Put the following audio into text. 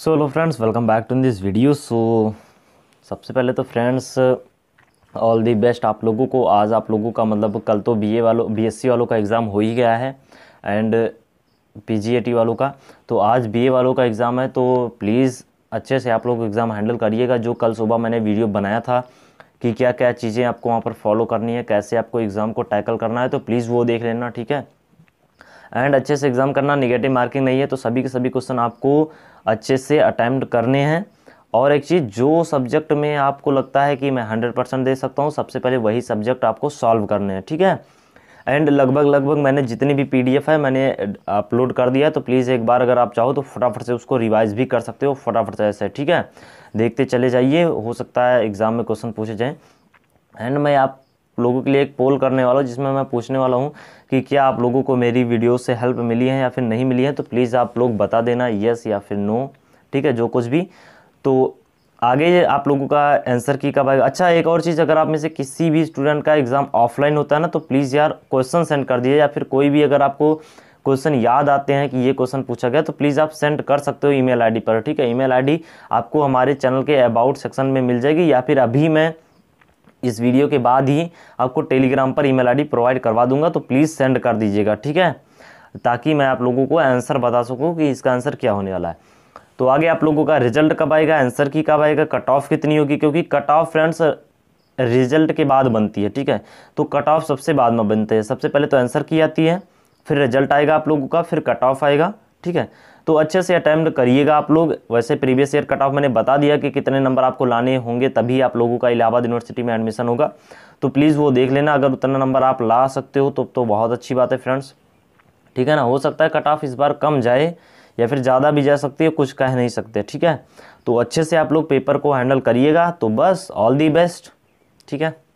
so hello friends welcome back to this video so सबसे पहले तो फ्रेंड्स ऑल दी बेस्ट आप लोगों को आज आप लोगों का मतलब कल तो बीए वालों बीएससी वालों का एग्ज़ाम हो ही गया है एंड पीजीएटी वालों का तो आज बीए वालों का एग्ज़ाम है तो प्लीज़ अच्छे से आप लोग एग्ज़ाम हैंडल करिएगा जो कल सुबह मैंने वीडियो बनाया था कि क्या क्या चीज़ें आपको वहाँ पर फॉलो करनी है कैसे आपको एग्ज़ाम को टैकल करना है तो प्लीज़ वो देख लेना ठीक है एंड अच्छे से एग्ज़ाम करना निगेटिव मार्किंग नहीं है तो सभी के सभी क्वेश्चन आपको अच्छे से अटैम्प्ट करने हैं और एक चीज़ जो सब्जेक्ट में आपको लगता है कि मैं हंड्रेड परसेंट दे सकता हूँ सबसे पहले वही सब्जेक्ट आपको सॉल्व करने हैं ठीक है एंड लगभग लगभग मैंने जितनी भी पीडीएफ है मैंने अपलोड कर दिया तो प्लीज़ एक बार अगर आप चाहो तो फटाफट से उसको रिवाइज भी कर सकते हो फटाफट से ऐसे ठीक है देखते चले जाइए हो सकता है एग्ज़ाम में क्वेश्चन पूछे जाएँ एंड मैं आप लोगों के लिए एक पोल करने वाला हूँ जिसमें मैं पूछने वाला हूँ कि क्या आप लोगों को मेरी वीडियो से हेल्प मिली है या फिर नहीं मिली है तो प्लीज़ आप लोग बता देना यस या फिर नो ठीक है जो कुछ भी तो आगे आप लोगों का आंसर की कब आएगा अच्छा एक और चीज़ अगर आप में से किसी भी स्टूडेंट का एग्ज़ाम ऑफलाइन होता है ना तो प्लीज़ यार क्वेश्चन सेंड कर दिए या फिर कोई भी अगर आपको क्वेश्चन याद आते हैं कि ये क्वेश्चन पूछा गया तो प्लीज़ आप सेंड कर सकते हो ईमेल आईडी पर ठीक है ईमेल आईडी आपको हमारे चैनल के अबाउट सेक्शन में मिल जाएगी या फिर अभी मैं इस वीडियो के बाद ही आपको टेलीग्राम पर ईमेल आईडी प्रोवाइड करवा दूंगा तो प्लीज़ सेंड कर दीजिएगा ठीक है ताकि मैं आप लोगों को आंसर बता सकूँ कि इसका आंसर क्या होने वाला है तो आगे आप लोगों का रिजल्ट कब आएगा आंसर की कब आएगा कट ऑफ कितनी होगी क्योंकि कट ऑफ फ्रेंड्स रिजल्ट के बाद बनती है ठीक है तो कट ऑफ सबसे बाद में बनते हैं सबसे पहले तो आंसर की आती है फिर रिजल्ट आएगा आप लोगों का फिर कट ऑफ आएगा ठीक है तो अच्छे से अटैम्प्ट करिएगा आप लोग वैसे प्रीवियस ईयर कट ऑफ मैंने बता दिया कि कितने नंबर आपको लाने होंगे तभी आप लोगों का इलाहाबाद यूनिवर्सिटी में एडमिशन होगा तो प्लीज़ वो देख लेना अगर उतना नंबर आप ला सकते हो तो तो बहुत अच्छी बात है फ्रेंड्स ठीक है ना हो सकता है कट ऑफ इस बार कम जाए या फिर ज़्यादा भी जा सकती है कुछ कह नहीं सकते ठीक है तो अच्छे से आप लोग पेपर को हैंडल करिएगा तो बस ऑल दी बेस्ट ठीक है